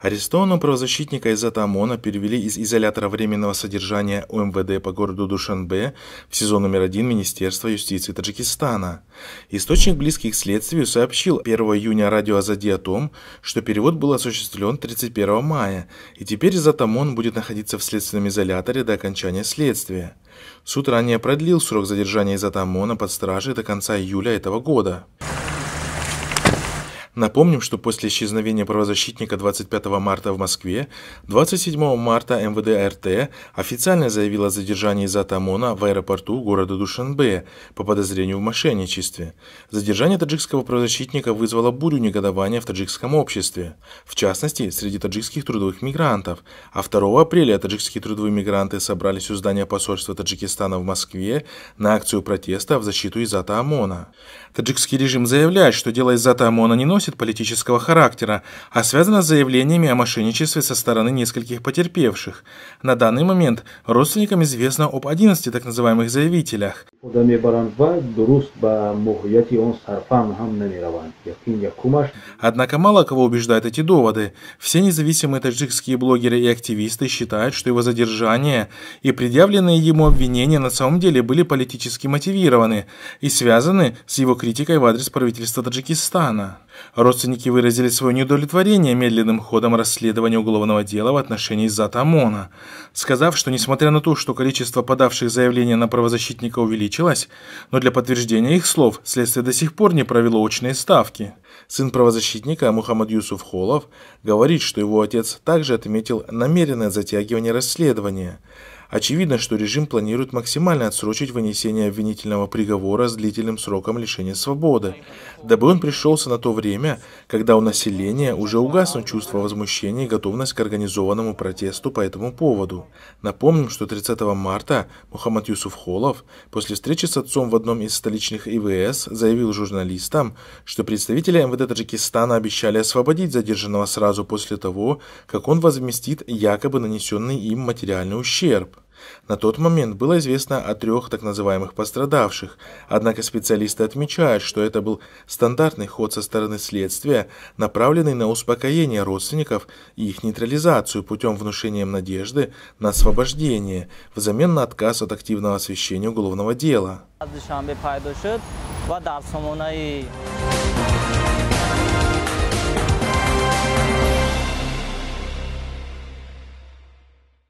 Арестованного правозащитника Изата Амона перевели из изолятора временного содержания УМВД по городу Душанбе в сезон номер один Министерства юстиции Таджикистана. Источник близких следствию сообщил 1 июня радио Азади о том, что перевод был осуществлен 31 мая, и теперь Изат Амон будет находиться в следственном изоляторе до окончания следствия. Суд ранее продлил срок задержания Изата Амона под стражей до конца июля этого года. Напомним, что после исчезновения правозащитника 25 марта в Москве, 27 марта МВД Рт официально заявило о задержании Изата Амона в аэропорту города Душанбе по подозрению в мошенничестве. Задержание таджикского правозащитника вызвало бурю негодования в таджикском обществе, в частности, среди таджикских трудовых мигрантов, а 2 апреля таджикские трудовые мигранты собрались у здания посольства Таджикистана в Москве на акцию протеста в защиту Изата Амона. Таджикский режим заявляет, что дело Изата Амона не носит носит политического характера, а связано с заявлениями о мошенничестве со стороны нескольких потерпевших. На данный момент родственникам известно об 11 так называемых заявителях. Однако мало кого убеждают эти доводы. Все независимые таджикские блогеры и активисты считают, что его задержание и предъявленные ему обвинения на самом деле были политически мотивированы и связаны с его критикой в адрес правительства Таджикистана. Родственники выразили свое неудовлетворение медленным ходом расследования уголовного дела в отношении ЗАТ ОМОНа, сказав, что несмотря на то, что количество подавших заявления на правозащитника увеличилось, но для подтверждения их слов следствие до сих пор не провело очные ставки. Сын правозащитника Мухаммад Юсуф Холов говорит, что его отец также отметил намеренное затягивание расследования – Очевидно, что режим планирует максимально отсрочить вынесение обвинительного приговора с длительным сроком лишения свободы, дабы он пришелся на то время, когда у населения уже угасло чувство возмущения и готовность к организованному протесту по этому поводу. Напомним, что 30 марта Мухаммад Юсуф Холов после встречи с отцом в одном из столичных ИВС заявил журналистам, что представители МВД Таджикистана обещали освободить задержанного сразу после того, как он возместит якобы нанесенный им материальный ущерб. На тот момент было известно о трех так называемых пострадавших, однако специалисты отмечают, что это был стандартный ход со стороны следствия, направленный на успокоение родственников и их нейтрализацию путем внушения надежды на освобождение взамен на отказ от активного освещения уголовного дела.